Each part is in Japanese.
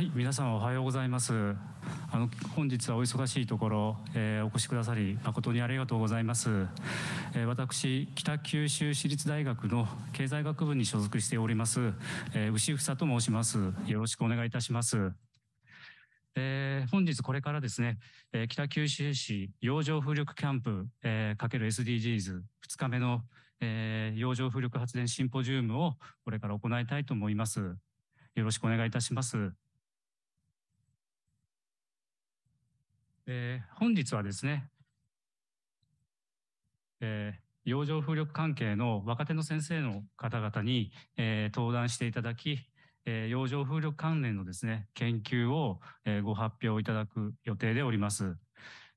はい皆さんおはようございますあの本日はお忙しいところ、えー、お越しくださり誠にありがとうございます、えー、私北九州市立大学の経済学部に所属しております、えー、牛房と申しますよろしくお願いいたしますえー、本日これからですね、えー、北九州市洋上風力キャンプ、えー、る s d g s 2日目の、えー、洋上風力発電シンポジウムをこれから行いたいと思います。よろしくお願いいたします。えー、本日はですね、えー、洋上風力関係の若手の先生の方々に、えー、登壇していただき、えー、洋上風力関連のですね、研究を、えご発表いただく予定でおります。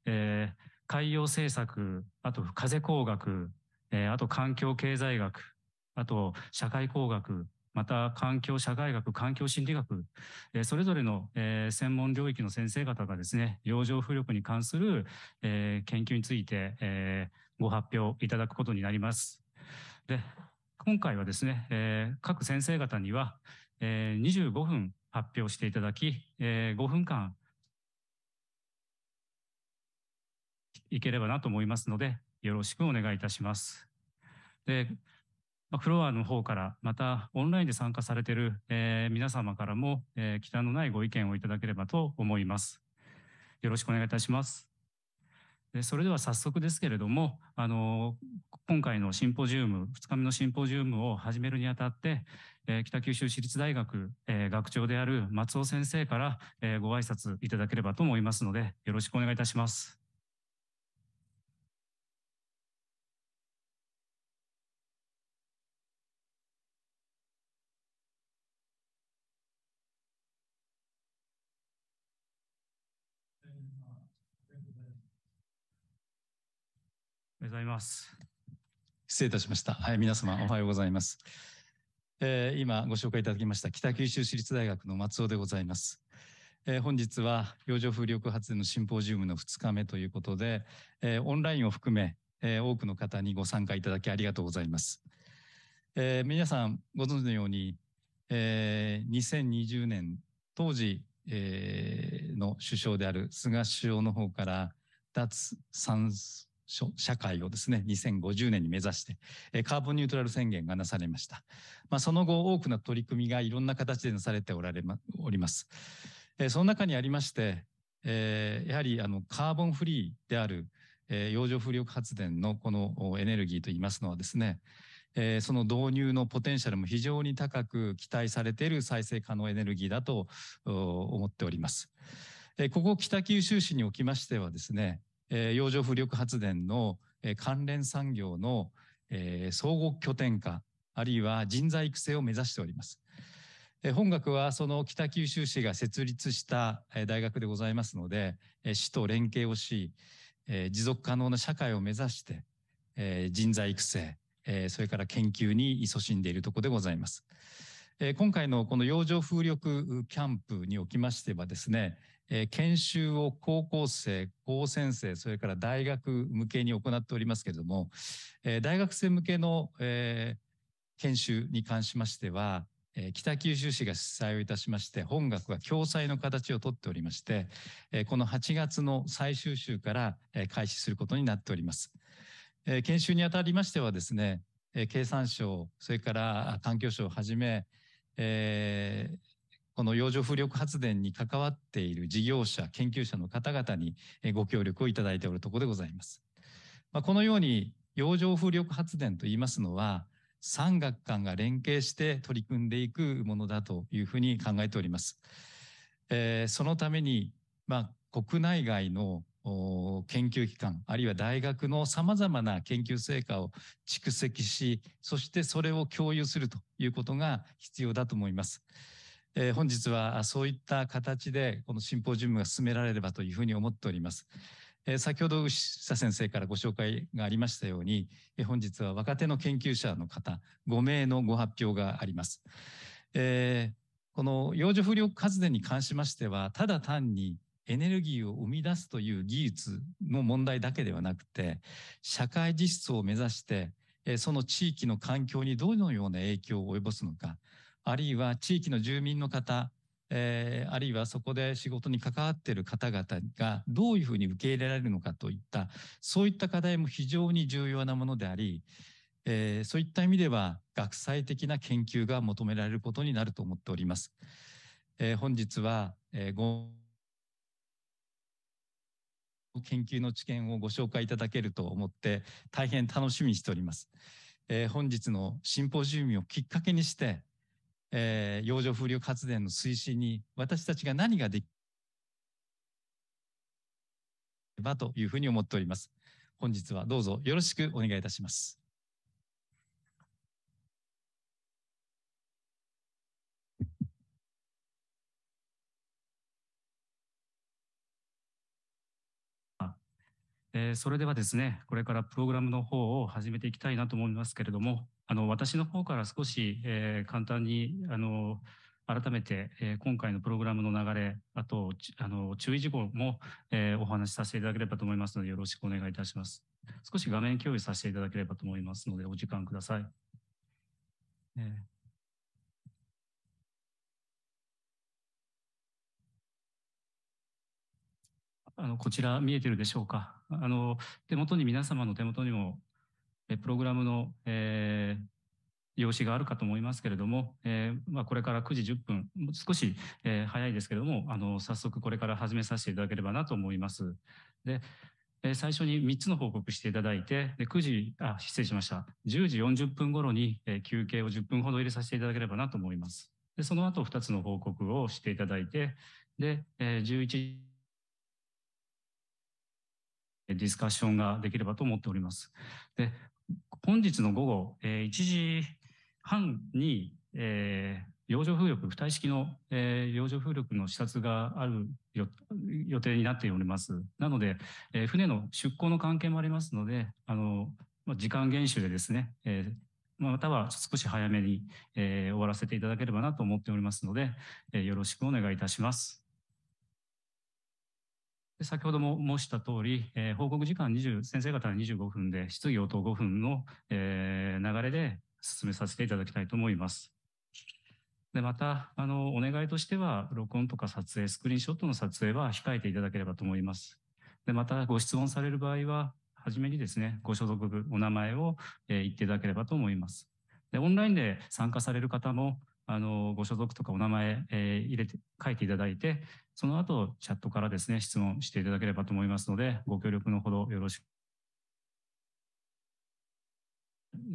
え海洋政策、あと風工学、えあと環境経済学、あと社会工学、また環境社会学、環境心理学、えそれぞれの、え専門領域の先生方がですね、洋上風力に関する、え研究について、えご発表いただくことになります。で、今回はですね、え各先生方には、え25分発表していただき、え5分間いければなと思いますので、よろしくお願いいたします。でフロアの方から、またオンラインで参加されている、えー、皆様からも、えー、忌憚のないご意見をいただければと思います。よろしくお願いいたします。でそれでは早速ですけれども、あの、今回のシンポジウム、2日目のシンポジウムを始めるにあたって、えー、北九州市立大学、えー、学長である松尾先生から、えー、ご挨拶いただければと思いますので、よろしくお願いいたします。ようございます。失礼いたしました。はい、皆様おはようございます。えー、今ご紹介いただきました北九州市立大学の松尾でございます。えー、本日は洋上風力発電のシンポジウムの2日目ということで、えー、オンラインを含め、え多くの方にご参加いただきありがとうございます。え皆さんご存知のように、え2020年当時、えの首相である菅首相の方から脱酸素社会をですね、2050年に目指して、カーボンニュートラル宣言がなされました。まあ、その後、多くの取り組みがいろんな形でなされておられ、ま、おります。その中にありまして、えやはりあのカーボンフリーである、え洋上風力発電のこのエネルギーといいますのはですね、えその導入のポテンシャルも非常に高く期待されている再生可能エネルギーだと思っております。えここ北九州市におきましてはですね、え洋上風力発電の、え関連産業の、え総合拠点化、あるいは人材育成を目指しております。え本学はその北九州市が設立したえ大学でございますので、え市と連携をし、え持続可能な社会を目指して、え人材育成、えそれから研究に勤しんでいるところでございます。今回のこの洋上風力キャンプにおきましてはですね、えー、研修を高校生、高専生、それから大学向けに行っておりますけれども、えー、大学生向けの、えー、研修に関しましては、え北九州市が主催をいたしまして、本学は共催の形をとっておりまして、えこの8月の最終週から、え開始することになっております。え研修にあたりましてはですね、え経産省、それから環境省をはじめ、えー、この洋上風力発電に関わっている事業者、研究者の方々にご協力をいただいておるところでございます。まあ、このように洋上風力発電といいますのは、産学官が連携して取り組んでいくものだというふうに考えております。えー、そのために、まあ、国内外の研究機関、あるいは大学の様々な研究成果を蓄積し、そしてそれを共有するということが必要だと思います。えー、本日はそういった形でこのシンポジウムが進められればというふうに思っております。えー、先ほど牛田先生からご紹介がありましたように、えー、本日は若手の研究者の方5名のご発表があります。えー、この洋上風力発電に関しましては、ただ単にエネルギーを生み出すという技術の問題だけではなくて、社会実装を目指して、その地域の環境にどのような影響を及ぼすのか、あるいは地域の住民の方、えー、あるいはそこで仕事に関わっている方々がどういうふうに受け入れられるのかといったそういった課題も非常に重要なものであり、えー、そういった意味では学際的な研究が求められることになると思っております。えー、本日は、えー研究の知見をご紹介いただけると思って大変楽しみにしております。えー、本日のシンポジウムをきっかけにして、えー、洋上風力発電の推進に私たちが何ができればというふうに思っております。本日はどうぞよろしくお願いいたします。えそれではですね、これからプログラムの方を始めていきたいなと思いますけれども、あの、私の方から少し、え簡単に、あの、改めて、え今回のプログラムの流れ、あと、あの、注意事項も、えお話しさせていただければと思いますので、よろしくお願いいたします。少し画面共有させていただければと思いますので、お時間ください。えーあのこちら見えてるでしょうか。あの、手元に皆様の手元にも、えプログラムの、えー、用紙があるかと思いますけれども、えー、まあ、これから9時10分、少し、えー、早いですけれども、あの、早速これから始めさせていただければなと思います。で、え最初に3つの報告していただいて、で9時、あ、失礼しました。10時40分頃に、え休憩を10分ほど入れさせていただければなと思います。で、その後2つの報告をしていただいて、で、え11ディスカッションができればと思っております。で、本日の午後、えー、1時半に、えー、洋上風力、付帯式の、えー、洋上風力の視察がある予定になっております。なので、えー、船の出港の関係もありますので、あの、まあ、時間厳守でですね、えー、または少し早めに、えー、終わらせていただければなと思っておりますので、えー、よろしくお願いいたします。先ほども申した通り、えー、報告時間20、先生方25分で、質疑応答5分の、えー、流れで進めさせていただきたいと思います。で、また、あの、お願いとしては、録音とか撮影、スクリーンショットの撮影は控えていただければと思います。で、また、ご質問される場合は、はじめにですね、ご所属部、お名前を、えー、言っていただければと思います。で、オンラインで参加される方も、あの、ご所属とかお名前、えー、入れて、書いていただいて、その後、チャットからですね、質問していただければと思いますので、ご協力のほどよろしく。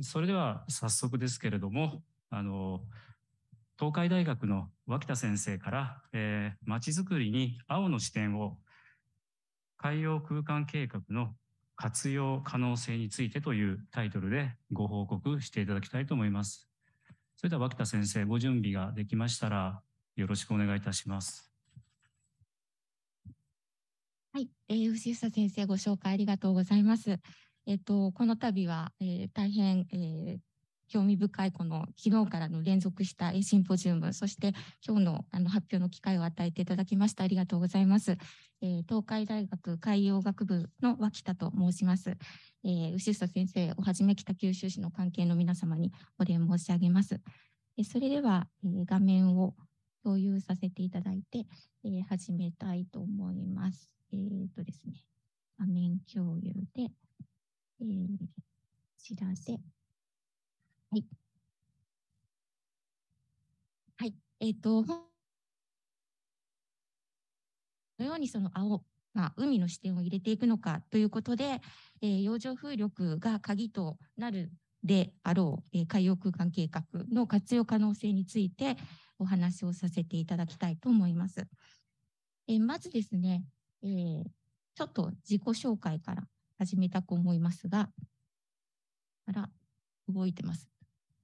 それでは、早速ですけれども、あの、東海大学の脇田先生から、えー、街づくりに青の視点を、海洋空間計画の活用可能性についてというタイトルでご報告していただきたいと思います。それでは脇田先生、ご準備ができましたら、よろしくお願いいたします。はい、えー、牛久先生、ご紹介ありがとうございます。えっ、ー、と、この度は、えー、大変、えー、興味深いこの昨日からの連続したシンポジウム、そして今日のあの発表の機会を与えていただきましてありがとうございます。え東海大学海洋学部の脇田と申します。えー、牛久先生をはじめ北九州市の関係の皆様にお礼申し上げます。えそれでは、え画面を共有させていただいて、え始めたいと思います。えっ、ー、とですね、画面共有で、えー、らせ。はい。はい。えっ、ー、と、このようにその青、まあ、海の視点を入れていくのかということで、えー、洋上風力が鍵となるであろう、えー、海洋空間計画の活用可能性についてお話をさせていただきたいと思います。えー、まずですね、えー、ちょっと自己紹介から始めたく思いますが、あら、動いてます。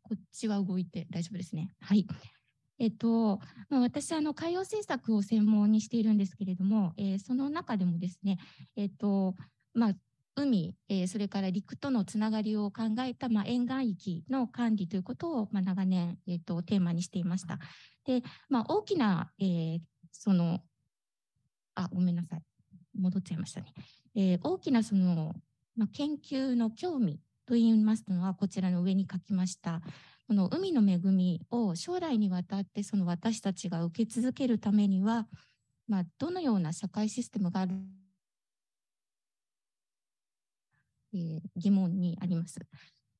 こっちは動いて大丈夫ですね。はい。えっと、まあ、私、あの、海洋政策を専門にしているんですけれども、えー、その中でもですね、えっと、まあ、海、えー、それから陸とのつながりを考えた、まあ、沿岸域の管理ということを、まあ、長年、えっと、テーマにしていました。で、まあ、大きな、えー、その、あ、ごめんなさい。戻っちゃいましたね。えー、大きなその、まあ、研究の興味と言いますのは、こちらの上に書きました。この海の恵みを将来にわたってその私たちが受け続けるためには、まあ、どのような社会システムがあるえ疑問にあります。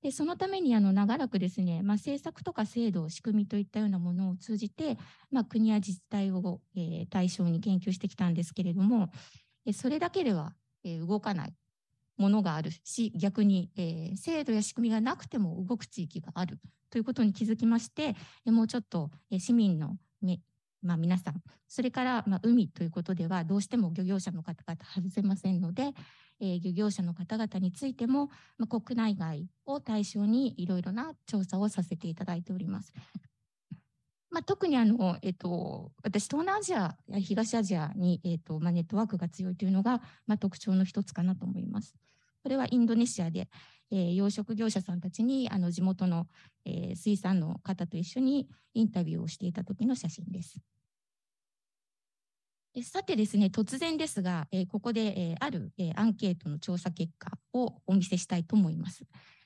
でそのためにあの長らくですね、まあ、政策とか制度、仕組みといったようなものを通じて、まあ、国や自治体を、え対象に研究してきたんですけれども、それだけでは、え動かないものがあるし、逆に、えー、制度や仕組みがなくても動く地域があるということに気づきまして、もうちょっと市民のまあ、皆さん、それから、ま海ということでは、どうしても漁業者の方々外せませんので、え漁業者の方々についても、ま国内外を対象にいろいろな調査をさせていただいております。まあ、特にあの、えっ、と、私、東南アジアや東アジアに、えっ、と、まあ、ネットワークが強いというのが、まあ、特徴の一つかなと思います。これはインドネシアで、えー、養殖業者さんたちに、あの、地元の、えー、水産の方と一緒にインタビューをしていた時の写真です。さてですね、突然ですが、えー、ここで、えー、ある、えー、アンケートの調査結果をお見せしたいと思います。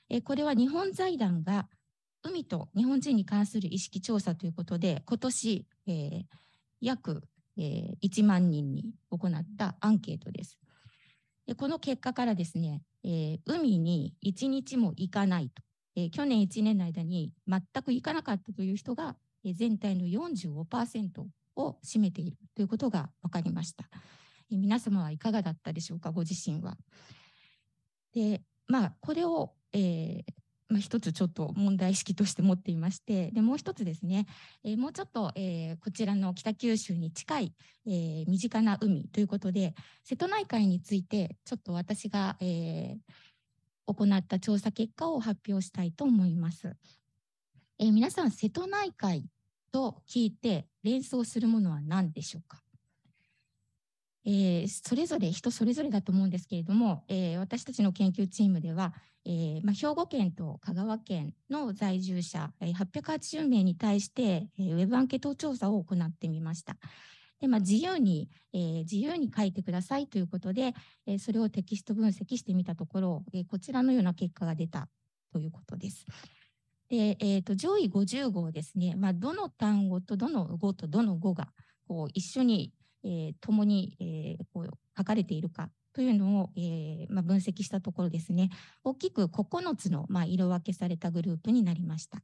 えこれは日本財団が、海と日本人に関する意識調査ということで、今年、えー、約、えー、1万人に行ったアンケートです。でこの結果からですね、えー、海に1日も行かないと、え去年1年の間に全く行かなかったという人が、え全体の45%を占めているということが分かりました。え皆様はいかがだったでしょうか、ご自身は。で、まあ、これを、えー、まあ、一つちょっと問題意識として持っていまして、で、もう一つですね、えー、もうちょっと、えー、こちらの北九州に近い、えー、身近な海ということで、瀬戸内海について、ちょっと私が、え行った調査結果を発表したいと思います。え皆さん、瀬戸内海と聞いて連想するものは何でしょうかえそれぞれ人それぞれだと思うんですけれども、え私たちの研究チームでは、えーまあ、兵庫県と香川県の在住者、えー、880名に対して、えー、ウェブアンケート調査を行ってみました。でまあ、自由に、えー、自由に書いてくださいということで、えー、それをテキスト分析してみたところ、えー、こちらのような結果が出たということです。でえー、と上位50号ですね、まあ、どの単語とどの語とどの語がこう一緒に、えー、共に、えー、こう書かれているかというのを、えー、まあ、分析したところですね、大きく9つの、まあ、色分けされたグループになりました。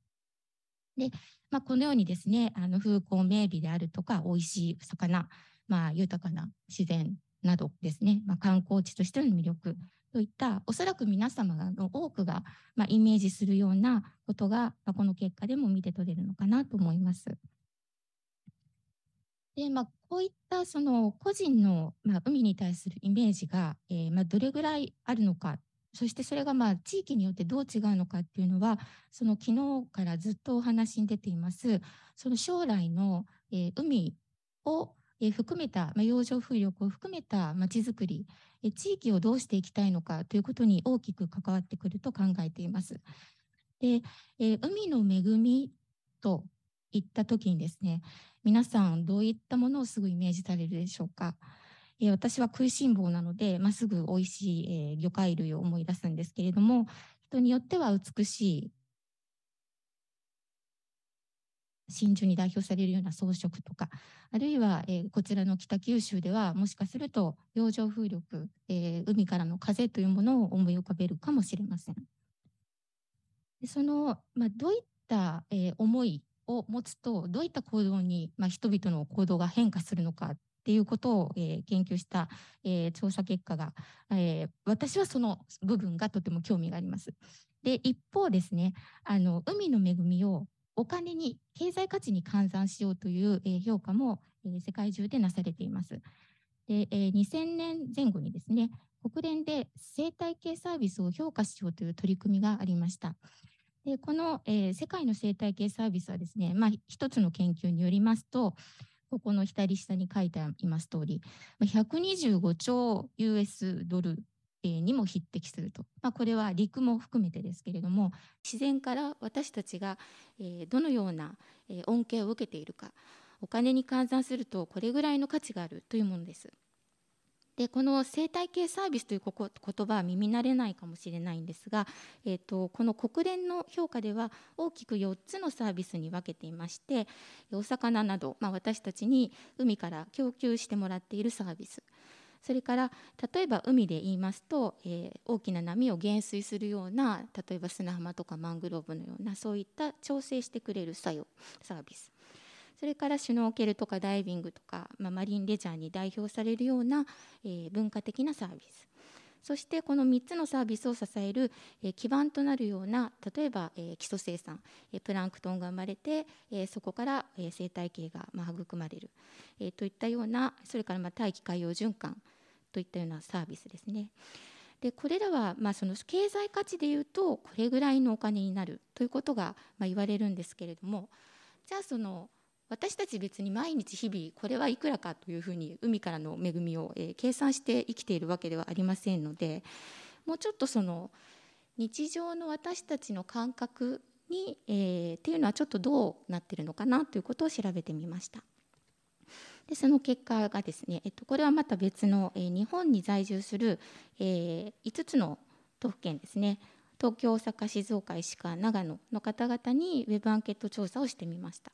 で、まあ、このようにですね、あの風光明媚であるとか、美味しい魚、まあ、豊かな自然などですね、まあ、観光地としての魅力といった、おそらく皆様の多くが、まイメージするようなことが、まこの結果でも見て取れるのかなと思います。で、まあ、こういったその個人の、まあ、海に対するイメージが、えー、まあ、どれぐらいあるのか、そしてそれがまあ地域によってどう違うのかっていうのは、その昨日からずっとお話に出ています、その将来の、えー、海を、え含めた、まあ、洋上風力を含めたまちづくり、え地域をどうしていきたいのかということに大きく関わってくると考えています。で、え海の恵みといった時にですね、皆さんどういったものをすぐイメージされるでしょうか。えー、私は食いしん坊なので、まあ、すぐ美味しい、えー、魚介類を思い出すんですけれども、人によっては美しい真珠に代表されるような装飾とか、あるいは、えー、こちらの北九州では、もしかすると洋上風力、えー、海からの風というものを思い浮かべるかもしれません。その、まあ、どういった、えー、思いを持つと、どういった行動に、まあ、人々の行動が変化するのかっていうことを、えー、研究した、えー、調査結果が、えー、私はその部分がとても興味があります。で、一方ですね、あの、海の恵みをお金に、経済価値に換算しようという、えー、評価も、えー、世界中でなされています。で、えー、2000年前後にですね、国連で生態系サービスを評価しようという取り組みがありました。でこの、えー、世界の生態系サービスはですね、まあ、一つの研究によりますと、ここの左下に書いてあります通り、125兆 US ドルにも匹敵すると、まあ、これは陸も含めてですけれども自然から私たちがどのような恩恵を受けているかお金に換算するとこれぐらいの価値があるというものです。でこの生態系サービスという言葉は耳慣れないかもしれないんですが、えーと、とこの国連の評価では大きく4つのサービスに分けていましてお魚など、まあ、私たちに海から供給してもらっているサービスそれから例えば海で言いますと、えー、大きな波を減衰するような例えば砂浜とかマングローブのようなそういった調整してくれる作用サービスそれからシュノーケルとかダイビングとか、まあ、マリンレジャーに代表されるような、えー、文化的なサービスそしてこの3つのサービスを支える、え基盤となるような例えば、え基礎生産、えプランクトンが生まれて、えそこから、え生態系が、ま育まれる、えといったようなそれから、ま大気海洋循環といったようなサービスですね。でこれらは、まあ、その経済価値でいうとこれぐらいのお金になるということが、ま言われるんですけれどもじゃあその私たち別に毎日日々これはいくらかというふうに海からの恵みを、計算して生きているわけではありませんのでもうちょっとその日常の私たちの感覚に、えー、っていうのはちょっとどうなってるのかなということを調べてみました。でその結果がですね、えっと、これはまた別の、えー、日本に在住する、えー、5つの都府県ですね東京大阪静岡石川長野の方々にウェブアンケート調査をしてみました。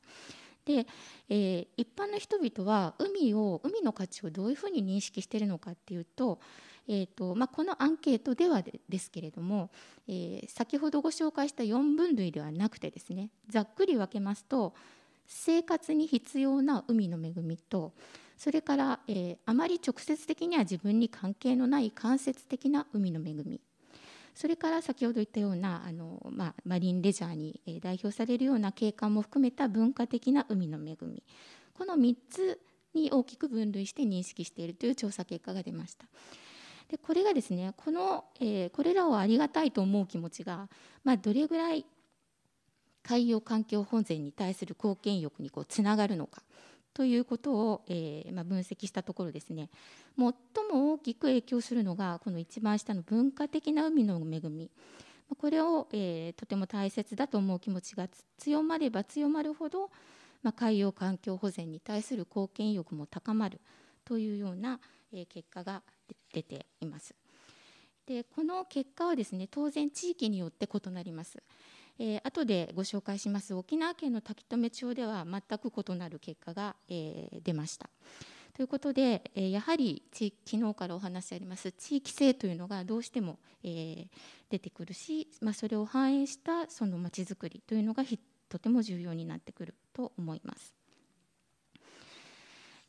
で、えー、一般の人々は海を海の価値をどういうふうに認識しているのかっていうと,、えーとまあ、このアンケートではですけれども、えー、先ほどご紹介した4分類ではなくてですねざっくり分けますと生活に必要な海の恵みとそれから、えー、あまり直接的には自分に関係のない間接的な海の恵みそれから先ほど言ったようなあの、まあ、マリンレジャーに代表されるような景観も含めた文化的な海の恵みこの3つに大きく分類して認識しているという調査結果が出ました。でこれがですねこの、えー、これらをありがたいと思う気持ちが、まあ、どれぐらい海洋環境本全に対する貢献欲にこうつながるのかということを、えーまあ、分析したところですね最も大きく影響するのがこの一番下の文化的な海の恵みこれを、えー、とても大切だと思う気持ちが強まれば強まるほど、まあ、海洋環境保全に対する貢献意欲も高まるというような、えー、結果が出ています。でこの結果はですね当然地域によって異なります。えー、後でご紹介します沖縄県の滝留町では全く異なる結果が、えー、出ました。ということで、えー、やはり地域昨日からお話あります地域性というのがどうしても、えー、出てくるし、まあ、それを反映したそのまちづくりというのがとても重要になってくると思います。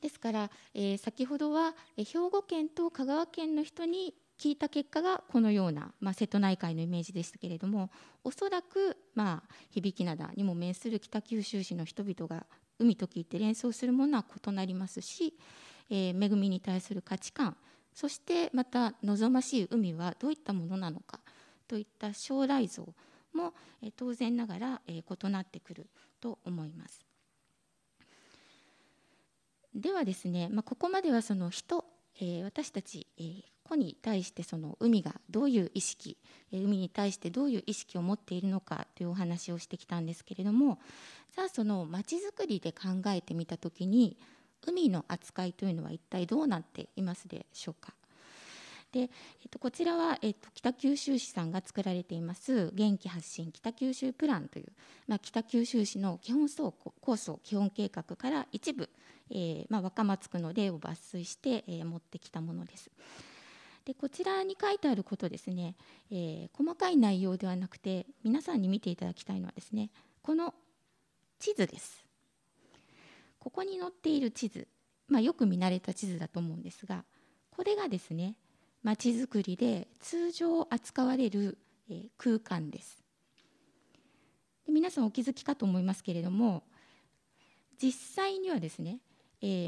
ですから、えー、先ほどは兵庫県と香川県の人に聞いた結果がこのような、まあ、瀬戸内海のイメージでしたけれどもおそらく、まあ、響灘にも面する北九州市の人々が海と聞いて連想するものは異なりますし、えー、恵みに対する価値観そしてまた望ましい海はどういったものなのかといった将来像も、えー、当然ながら、えー、異なってくると思います。ではですね、まあ、ここまではその人、えー、私たち、えー、に対してその海がどういう意識海に対してどういう意識を持っているのかというお話をしてきたんですけれどもさあそのまちづくりで考えてみた時に海の扱いというのは一体どうなっていますでしょうか。で、えっと、こちらは、えっと、北九州市さんが作られています元気発信北九州プランという、まあ、北九州市の基本構想基本計画から一部、えーまあ、若松区の例を抜粋して、えー、持ってきたものです。でこちらに書いてあることですね、えー、細かい内容ではなくて皆さんに見ていただきたいのはですねこの地図ですここに載っている地図、まあ、よく見慣れた地図だと思うんですがこれがですねまちづくりで通常扱われる、えー、空間ですで皆さんお気づきかと思いますけれども実際にはですね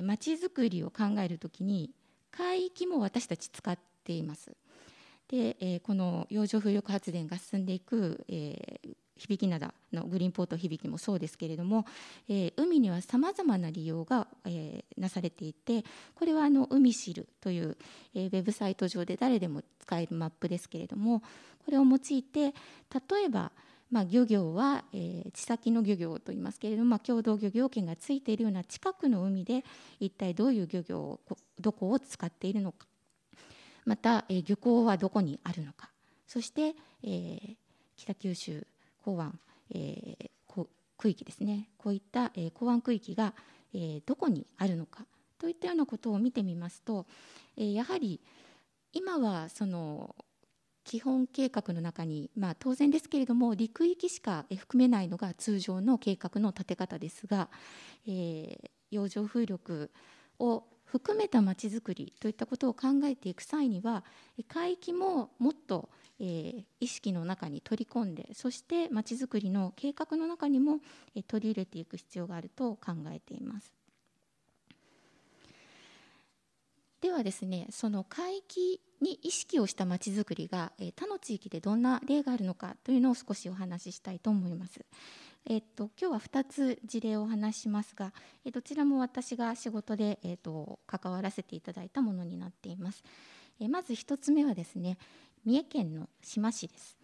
まち、えー、づくりを考えるときに海域も私たち使っっています。で、えー、この洋上風力発電が進んでいく、えー、響灘のグリーンポート響きもそうですけれども、えー、海にはさまざまな利用が、えー、なされていてこれはあの海知るという、えー、ウェブサイト上で誰でも使えるマップですけれどもこれを用いて例えばまあ、漁業は、えー、地先の漁業といいますけれども、まあ、共同漁業権がついているような近くの海で一体どういう漁業をどこを使っているのかまた、え漁港はどこにあるのかそして、え北九州港湾、え区域ですねこういった、え港湾区域が、えどこにあるのかといったようなことを見てみますと、えやはり今はその基本計画の中に、まあ、当然ですけれども陸域しか含めないのが通常の計画の立て方ですが、えー、洋上風力を含めたまちづくりといったことを考えていく際には海域ももっと、えー、意識の中に取り込んでそしてまちづくりの計画の中にも、えー、取り入れていく必要があると考えています。ではですねその海域に意識をしたまちづくりが他の地域でどんな例があるのかというのを少しお話ししたいと思います。えっと、今日は2つ事例を話しますが、えどちらも私が仕事で、えっと、関わらせていただいたものになっています。えまず1つ目はですね、三重県の志摩市です。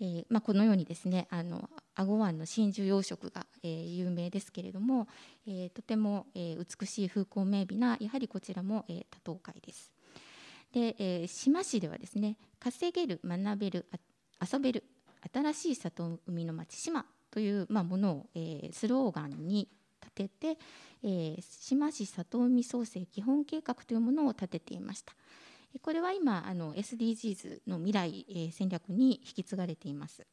えー、まあ、このようにですね、あの英湾の真珠養殖が、えー、有名ですけれども、えー、とても、え美しい風光明媚なやはりこちらも、え多島海です。で、え志摩市ではですね、稼げる、学べる、遊べる新しい里海の町島という、まあ、ものを、えスローガンに立てて、え志摩市里海創生基本計画というものを立てていました。これは今あの SDGs の未来、え戦略に引き継がれています。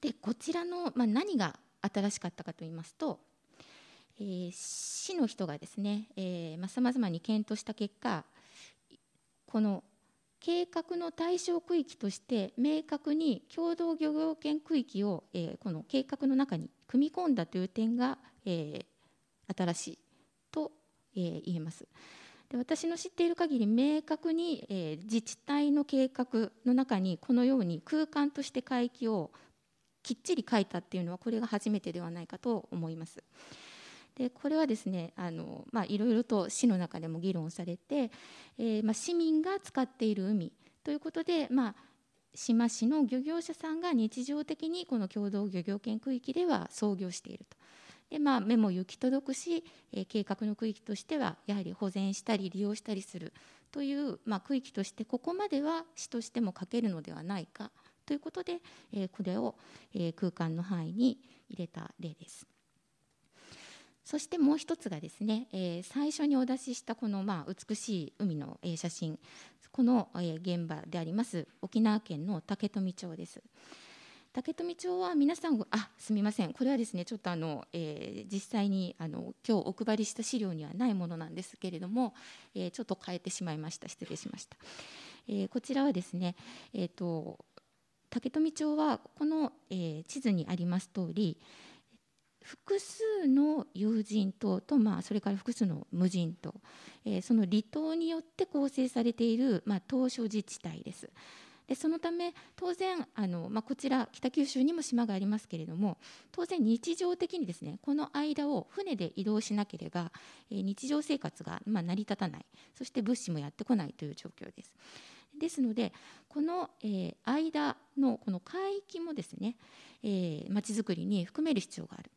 でこちらの、まあ、何が新しかったかと言いますと、えー、市の人がですねえまあ、さまざまに検討した結果この計画の対象区域として明確に共同漁業権区域を、えー、この計画の中に組み込んだという点が、えー、新しいと、えー、言えます。で私の知っている限り明確に、えー、自治体の計画の中にこのように空間として海域をきっちり書いたっていうのはこれが初めてではないかと思います。でこれはですねあの、まあ、いろいろと市の中でも議論されて、えーまあ、市民が使っている海ということで、まあ、志摩市の漁業者さんが日常的にこの共同漁業権区域では操業していると。でまあ、目も行き届くし、えー、計画の区域としてはやはり保全したり利用したりするという、まあ、区域としてここまでは市としても書けるのではないかということで、えー、これを、えー、空間の範囲に入れた例です。そしてもう一つがですね、えー、最初にお出ししたこのまあ美しい海の写真この現場であります沖縄県の竹富町です。竹富町は皆さんあすみませんこれはですねちょっとあの、えー、実際にあの今日お配りした資料にはないものなんですけれども、えー、ちょっと変えてしまいました失礼しました、えー、こちらはですねえっ、と竹富町はこの、え地図にあります通り複数の有人島と、まあ、それから複数の無人島、えー、その離島によって構成されている、まあ、島嶼自治体です。でそのため当然あの、まあ、こちら北九州にも島がありますけれども当然日常的にですねこの間を船で移動しなければ、えー、日常生活が、まあ、成り立たないそして物資もやってこないという状況です。ですのでこの、えー、間のこの海域もですねまち、えー、づくりに含める必要がある。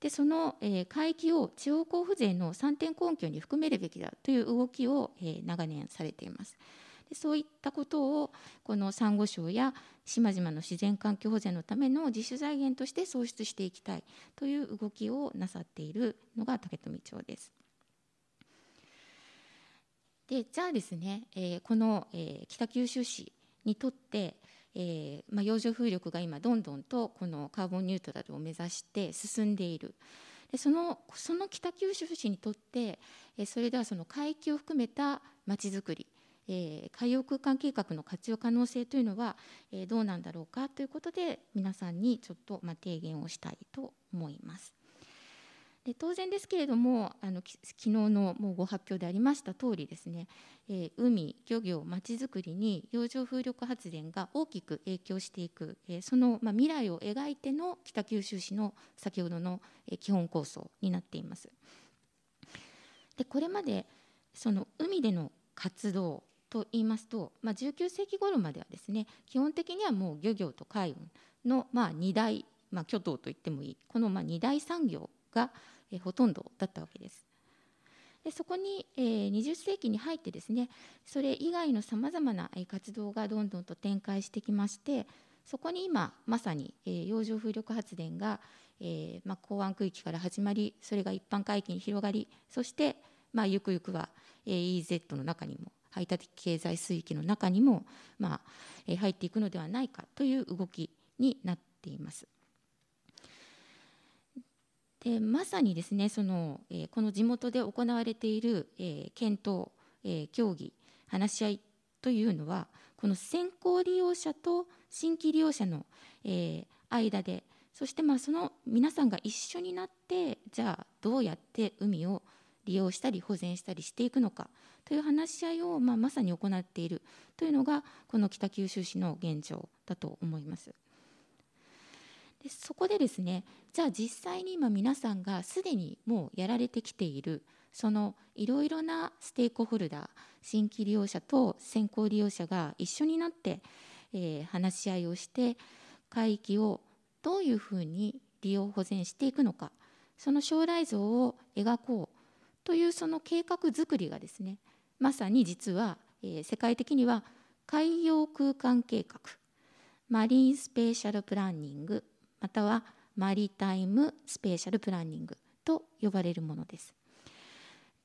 でその、えー、海域を地方交付税の3点根拠に含めるべきだという動きを、えー、長年されています。でそういったことをこのサンゴ礁や島々の自然環境保全のための自主財源として創出していきたいという動きをなさっているのが竹富町です。でじゃあですね、えー、この、えー、北九州市にとってえー、まあ、洋上風力が今どんどんとこのカーボンニュートラルを目指して進んでいるでそのその北九州市にとって、えー、それではその海域を含めたまちづくり、えー、海洋空間計画の活用可能性というのは、えどうなんだろうかということで皆さんにちょっと、ま提言をしたいと思います。で当然ですけれどもあの昨日のもうご発表でありました通りですね、えー、海漁業まちづくりに洋上風力発電が大きく影響していく、えー、その、まあ、未来を描いての北九州市の先ほどの、えー、基本構想になっています。でこれまでその海での活動と言いますと、まあ、19世紀頃まではですね基本的にはもう漁業と海運の、まあ、2大、まあ、巨頭と言ってもいいこのまあ2大産業が、えほとんどだったわけです。でそこに、え20世紀に入ってですねそれ以外のさまざまな活動がどんどんと展開してきましてそこに今まさに、え洋上風力発電が、えま港湾区域から始まりそれが一般海域に広がりそして、まゆくゆくは、え EZ の中にも排他的経済水域の中にも、まえ入っていくのではないかという動きになっています。でまさにですねその、えー、この地元で行われている、えー、検討、えー、協議話し合いというのはこの先行利用者と新規利用者の、えー、間でそしてまあその皆さんが一緒になってじゃあどうやって海を利用したり保全したりしていくのかという話し合いをまあまさに行っているというのがこの北九州市の現状だと思います。でそこでですねじゃあ実際に今皆さんがすでにもうやられてきているそのいろいろなステークホルダー新規利用者と先行利用者が一緒になって、えー、話し合いをして海域をどういうふうに利用保全していくのかその将来像を描こうというその計画づくりがですねまさに実は、えー、世界的には海洋空間計画マリンスペーシャルプランニングまたはマリタイムスペーシャルプランニングと呼ばれるものです。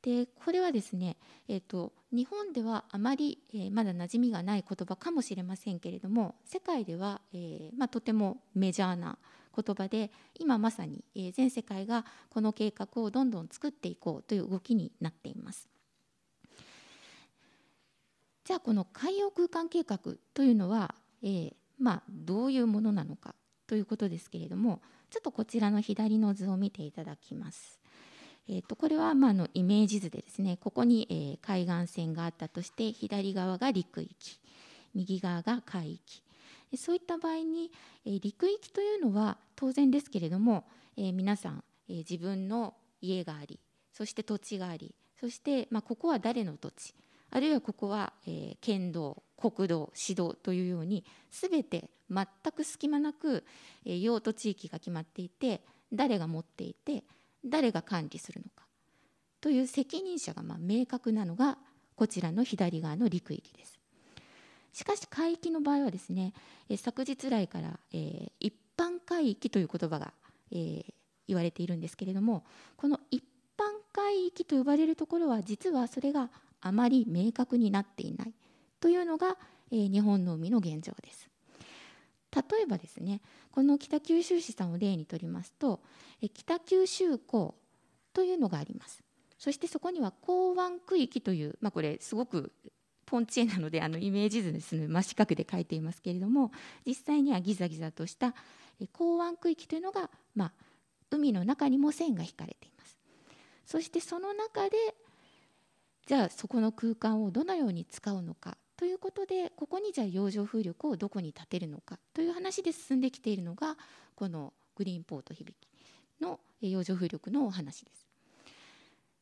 でこれはですね、えーと、日本ではあまり、えー、まだ馴染みがない言葉かもしれませんけれども世界では、えー、まあ、とてもメジャーな言葉で今まさに、えー、全世界がこの計画をどんどん作っていこうという動きになっています。じゃあこの海洋空間計画というのは、えまあ、どういうものなのかということですけれどもちょっとこちらの左の図を見ていただきます。えー、とこれはまあのイメージ図でですねここに、え海岸線があったとして左側が陸域右側が海域そういった場合に、え陸域というのは当然ですけれども、え皆さん、え自分の家がありそして土地がありそして、まあ、ここは誰の土地あるいはここは、えー、県道国道市道というように全て全く隙間なく、えー、用途地域が決まっていて誰が持っていて誰が管理するのかという責任者がまあ明確なのがこちらの左側の陸域です。しかし海域の場合はですね、えー、昨日来から、えー、一般海域という言葉が、えー、言われているんですけれどもこの一般海域と呼ばれるところは実はそれがあまり明確になっていないというのが、えー、日本の海の現状です。例えばですねこの北九州市さんを例にとりますと北九州港というのがありますそしてそこには港湾区域という、まあ、これすごくポンチ絵なのであのイメージ図ですね真四角で書いていますけれども実際にはギザギザとした港湾区域というのが、まあ、海の中にも線が引かれていますそしてその中でじゃあそこの空間をどのように使うのかということでここにじゃあ洋上風力をどこに建てるのかという話で進んできているのがこのグリーンポート響きの洋上風力のお話です。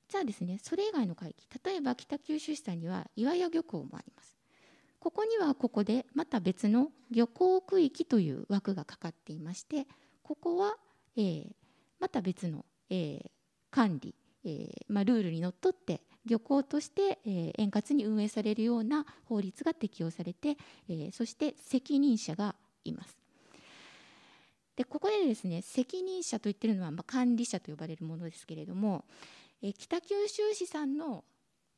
じゃあですねそれ以外の海域例えば北九州市さんには岩屋漁港もあります。ここにはここでまた別の漁港区域という枠がかかっていましてここは、えー、また別の、えー、管理、えーまあ、ルールにのっとって漁港として、え円滑に運営されるような法律が適用されて、えそして責任者がいます。でここでですね責任者と言ってるのは、ま管理者と呼ばれるものですけれども、え北九州市さんの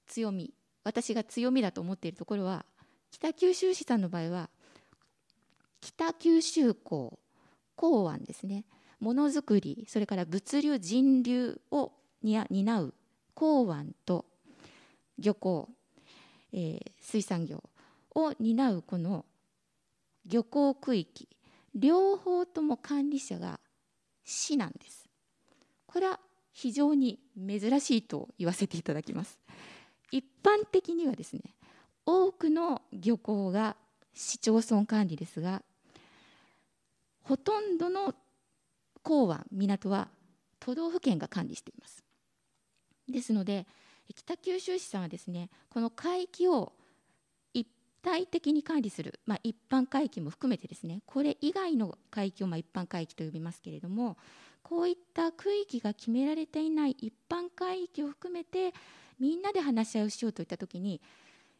強み私が強みだと思っているところは北九州市さんの場合は北九州港港湾ですねものづくりそれから物流人流を担う港湾と漁港、えー、水産業を担うこの漁港区域両方とも管理者が市なんですこれは非常に珍しいと言わせていただきます一般的にはですね多くの漁港が市町村管理ですがほとんどの港湾港は都道府県が管理していますですので北九州市さんはですねこの海域を一体的に管理する、まあ、一般海域も含めてですねこれ以外の海域をま一般海域と呼びますけれどもこういった区域が決められていない一般海域を含めてみんなで話し合いをしようといった時に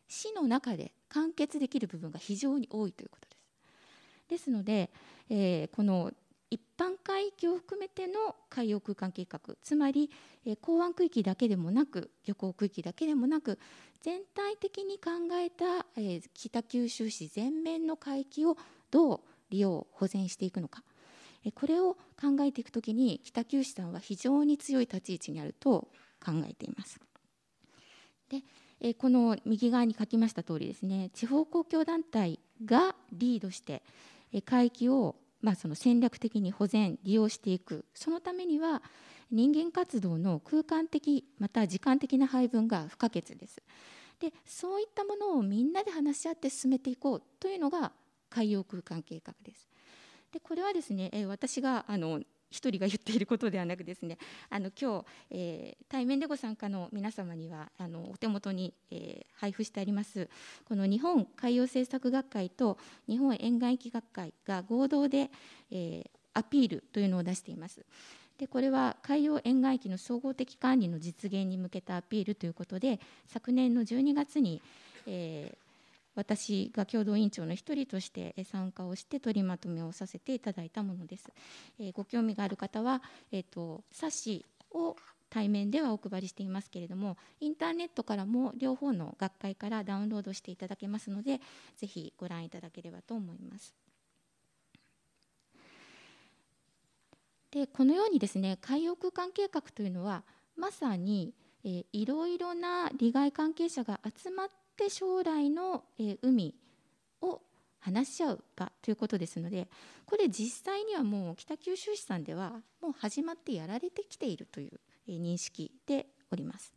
市の中で完結できる部分が非常に多いということです。ですので、えー、この般海域を含めての海洋空間計画つまり、え港湾区域だけでもなく漁港区域だけでもなく全体的に考えた、え北九州市全面の海域をどう利用保全していくのか、えこれを考えていくときに北九州さんは非常に強い立ち位置にあると考えています。でえこの右側に書きました通りですね地方公共団体がリードして海域をまあ、その戦略的に保全利用していくそのためには人間活動の空間的また時間的な配分が不可欠です。でそういったものをみんなで話し合って進めていこうというのが海洋空間計画です。でこれはですね私があの一人が言っていることではなくですねあの今日、えー、対面でご参加の皆様にはあのお手元に、えー、配布してありますこの日本海洋政策学会と日本沿岸域学会が合同で、えー、アピールというのを出しています。でこれは海洋沿岸域の総合的管理の実現に向けたアピールということで昨年の12月に、えー、私が共同委員長の一人として参加をして取りまとめをさせていただいたものです。えー、ご興味がある方は、えーと、と冊子を対面ではお配りしていますけれどもインターネットからも両方の学会からダウンロードしていただけますのでぜひご覧いただければと思います。でこのようにですね海洋空間計画というのはまさに、えー、いろいろな利害関係者が集まってって将来の、え海を話し合う場ということですのでこれ実際にはもう北九州市さんではもう始まってやられてきているという、え認識でおります。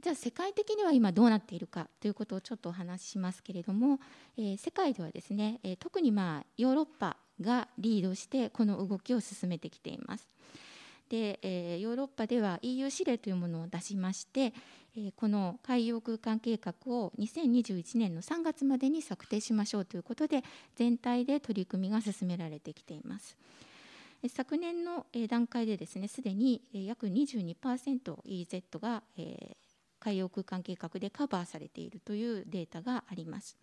じゃあ世界的には今どうなっているかということをちょっとお話ししますけれども、え世界ではですね、え特にまあヨーロッパがリードしてこの動きを進めてきています。で、えヨーロッパでは EU 指令というものを出しまして、えこの海洋空間計画を2021年の3月までに策定しましょうということで全体で取り組みが進められてきています。昨年の段階でですねすでに約2 2 e z が海洋空間計画でカバーされているというデータがあります。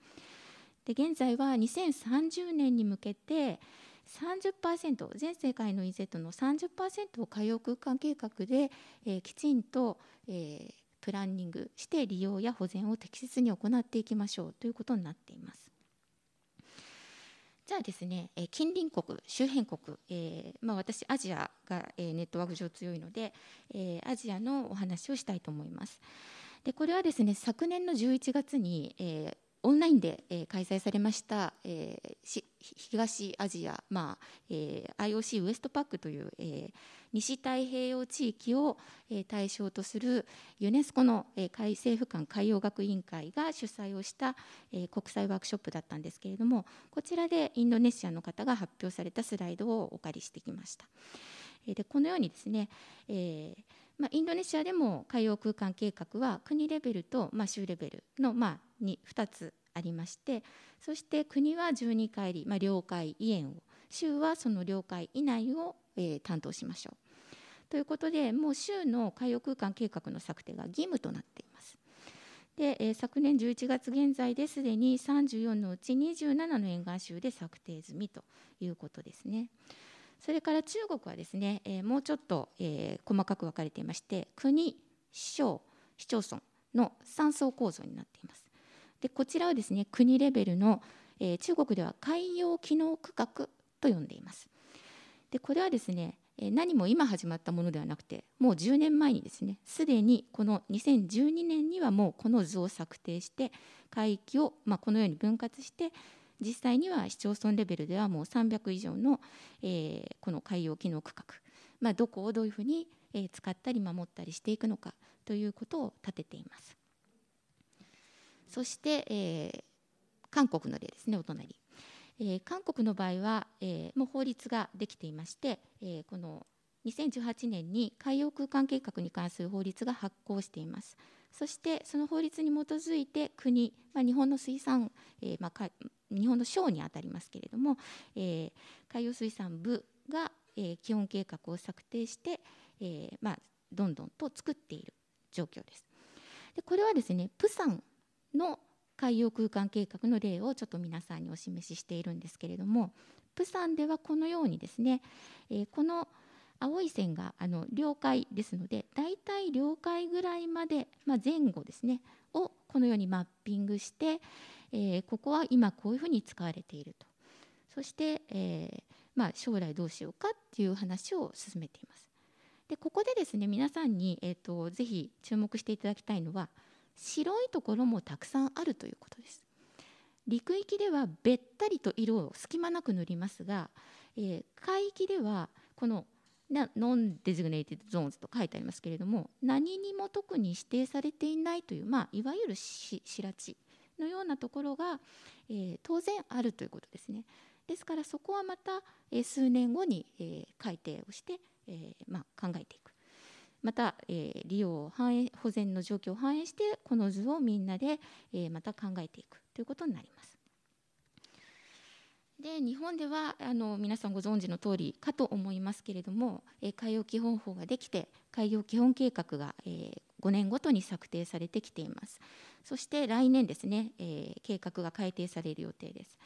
で現在は2030年に向けて30%全世界の EZ の30%を海洋空間計画で、えきちんと、えー、プランニングして利用や保全を適切に行っていきましょうということになっています。じゃあですね、え近隣国、周辺国、えー、まあ、私、アジアが、えネットワーク上強いので、えー、アジアのお話をしたいと思います。でこれはですね昨年の11月に、えー、オンラインで、え開催されました、え東アジア、まあえ IOC ウエストパックという、え西太平洋地域を、え対象とするユネスコの、え政府間海洋学委員会が主催をした、え国際ワークショップだったんですけれどもこちらでインドネシアの方が発表されたスライドをお借りしてきました。でこのようにですね、えーまあ、インドネシアでも海洋空間計画は国レベルと、まあ、州レベルの、まあ、2, 2つありましてそして国は12回り、まあ、領海以縁を州はその領海以内を、え担当しましょう。ということでもう州の海洋空間計画の策定が義務となっています。で、えー、昨年11月現在ですでに34のうち27の沿岸州で策定済みということですね。それから中国はですね、えー、もうちょっと、えー、細かく分かれていまして国市省市町村の3層構造になっていますでこちらはですね国レベルの、えー、中国では海洋機能区画と呼んでいますでこれはですね何も今始まったものではなくてもう10年前にですねすでにこの2012年にはもうこの図を策定して海域を、まあ、このように分割して実際には市町村レベルではもう300以上の、えー、この海洋機能区画、まあ、どこをどういうふうに、え使ったり守ったりしていくのかということを立てています。そして、えー、韓国の例ですねお隣、えー、韓国の場合は、えー、もう法律ができていまして、えー、この2018年に海洋空間計画に関する法律が発行しています。そしてその法律に基づいて国、まあ、日本の水産、えー、まあ、日本の省にあたりますけれども、えー、海洋水産部が、え基本計画を策定して、えまあ、どんどんと作っている状況です。でこれはですねプサンの海洋空間計画の例をちょっと皆さんにお示ししているんですけれどもプサンではこのようにですね、えこの「青い線があの領海ですので大体領海ぐらいまで、まあ、前後ですねをこのようにマッピングして、えー、ここは今こういうふうに使われているとそして、えー、まあ、将来どうしようかっていう話を進めています。でここでですね皆さんに、えーと、ぜひ注目していただきたいのは白いところもたくさんあるということです。陸域ではべったりと色を隙間なく塗りますが、えー、海域ではこのなノンデジグネイティドゾーンズと書いてありますけれども何にも特に指定されていないという、まあ、いわゆるしら地のようなところが、えー、当然あるということですね。ですからそこはまた、えー、数年後に、えー、改定をして、えーまあ、考えていくまた、えー、利用反映保全の状況を反映してこの図をみんなで、えー、また考えていくということになります。で日本ではあの皆さんご存知の通りかと思いますけれども、えー、海洋基本法ができて海洋基本計画が、えー、5年ごとに策定されてきていますそして来年ですね、えー、計画が改定される予定です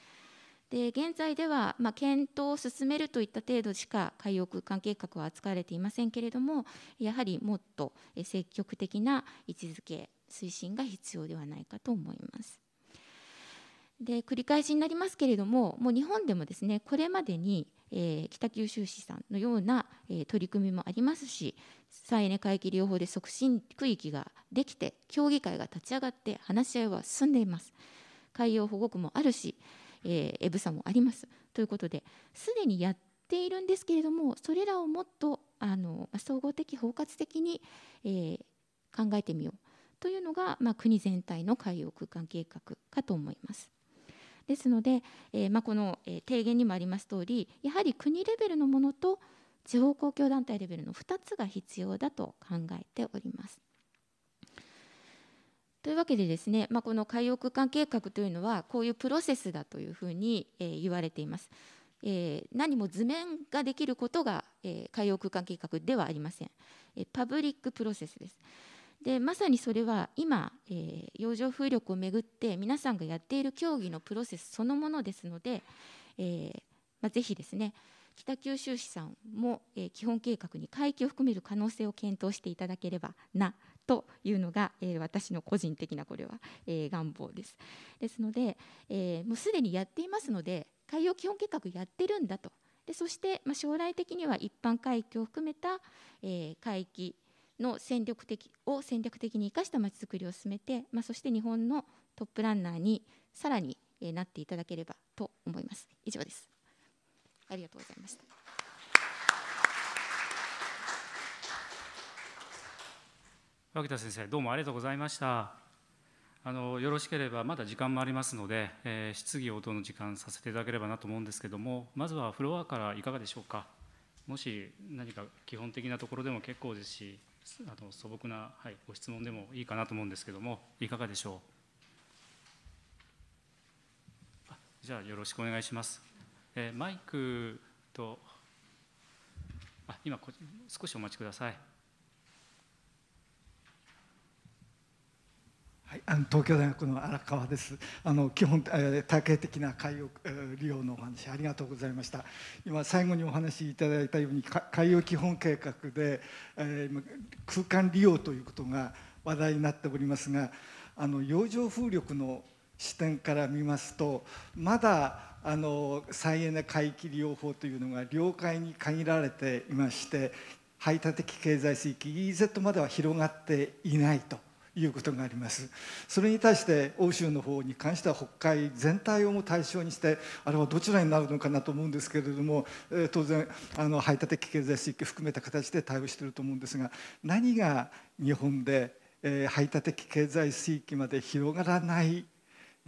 で現在では、まあ、検討を進めるといった程度しか海洋空間計画は扱われていませんけれどもやはりもっと積極的な位置づけ推進が必要ではないかと思います。で繰り返しになりますけれどももう日本でもですねこれまでに、えー、北九州市さんのような、えー、取り組みもありますし再エネ回帰療法で促進区域ができて協議会が立ち上がって話し合いは進んでいます海洋保護区もあるし、えー、エブサもありますということですでにやっているんですけれどもそれらをもっとあの総合的包括的に、え考えてみようというのが、まあ、国全体の海洋空間計画かと思います。ですので、えーまあ、この、え提言にもあります通りやはり国レベルのものと地方公共団体レベルの2つが必要だと考えております。というわけでですね、まあ、この海洋空間計画というのはこういうプロセスだというふうに、えー、言われています。えー、何も図面ができることが、えー、海洋空間計画ではありません、えー、パブリックプロセスです。でまさにそれは今、えー、洋上風力をめぐって皆さんがやっている競技のプロセスそのものですので、えーまあ、ぜひですね北九州市さんも、えー、基本計画に回帰を含める可能性を検討していただければなというのが、えー、私の個人的なこれは、えー、願望です。ですので、えー、もうすでにやっていますので海洋基本計画やってるんだとでそして、まあ、将来的には一般海域を含めた、えー、海域の戦力的を戦略的に生かしたまちづくりを進めて、まあ、そして日本のトップランナーにさらになっていただければと思います。以上です。ありがとうございました。脇田先生、どうもありがとうございました。あのよろしければ、まだ時間もありますので、えー、質疑応答の時間させていただければなと思うんですけれども、まずはフロアからいかがでしょうか。もし何か基本的なところでも結構ですし、あの素朴な、はい、ご質問でもいいかなと思うんですけどもいかがでしょうじゃあよろしくお願いします、えー、マイクとあ今こ、少しお待ちくださいはい、あの東京大学の荒川です。あの基本、えー、体系的な海洋、えー、利用のお話ありがとうございました。今最後にお話しいただいたように海洋基本計画で、えー、今空間利用ということが話題になっておりますが、あの洋上風力の視点から見ますとまだあの再エネ海域利用法というのが領海に限られていまして排他的経済水域 EZ までは広がっていないと。いうことがありますそれに対して欧州の方に関しては北海全体をも対象にしてあれはどちらになるのかなと思うんですけれども、えー、当然あの排他的経済水域含めた形で対応してると思うんですが何が日本で、えー、排他的経済水域まで広がらない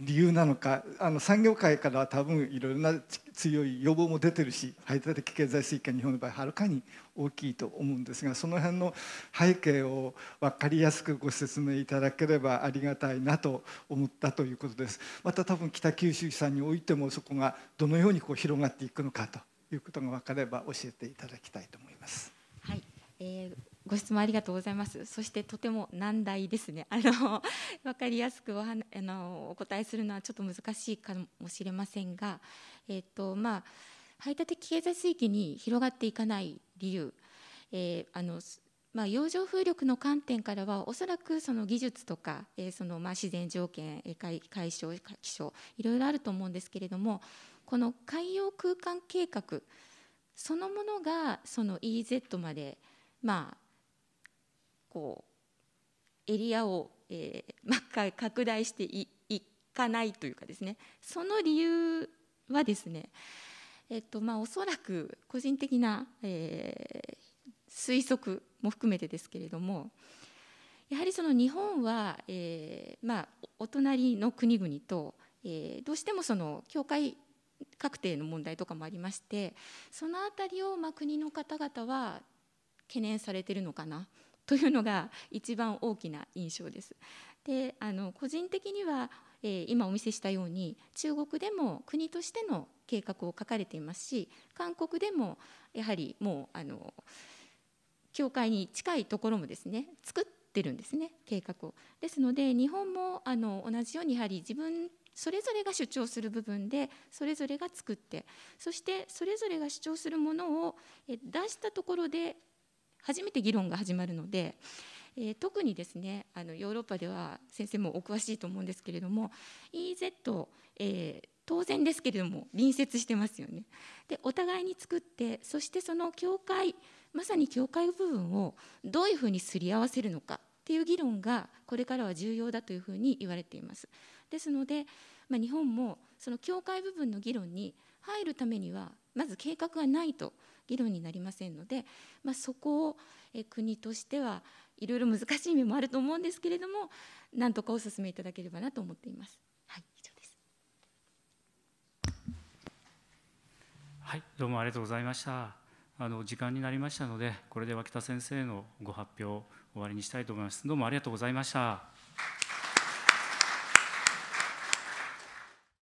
理由なのかあの産業界からは多分いろいろな強い要望も出てるし排他的経済水域は日本の場合はるかに大きいと思うんですがその辺の背景を分かりやすくご説明いただければありがたいなと思ったということですまた多分北九州さんにおいてもそこがどのようにこう広がっていくのかということが分かれば教えていただきたいと思います。はいえーご質問ありがとうございます。そしてとても難題ですね。あの分かりやすくおはあのお答えするのはちょっと難しいかもしれませんが、えっとまあ、排他的経済水域に広がっていかない理由、えー、あのまあ、洋上風力の観点からはおそらくその技術とか、えー、そのまあ自然条件海海象気象いろいろあると思うんですけれどもこの海洋空間計画そのものがその EZ までまあこうエリアを、えー、ま拡大していかないというかですねその理由はですねえっとまあ、おそらく個人的な、えー、推測も含めてですけれどもやはりその日本は、えーまあ、お隣の国々と、えー、どうしてもその教会確定の問題とかもありましてその辺りを、まあ、国の方々は懸念されてるのかなというのが一番大きな印象です。であの個人的には、えー、今お見せしたように中国でも国としての計画を書かれていますし韓国でもやはりもうあの教会に近いところもですね作ってるんですね計画を。ですので日本もあの同じようにやはり自分それぞれが主張する部分でそれぞれが作ってそしてそれぞれが主張するものを出したところで初めて議論が始まるので、えー、特にですねあのヨーロッパでは先生もお詳しいと思うんですけれども EZ、えー、当然ですけれども隣接してますよね。でお互いに作ってそしてその境界まさに境界部分をどういうふうにすり合わせるのかっていう議論がこれからは重要だというふうに言われています。ですので、まあ、日本もその境界部分の議論に入るためにはまず計画がないと議論になりませんので、まあ、そこを国としてはいろいろ難しい面もあると思うんですけれども何とかお勧めいただければなと思っています。はい、以上です。はい、どうもありがとうございました。あの時間になりましたので、これで脇田先生のご発表を終わりにしたいと思います。どうもありがとうございました。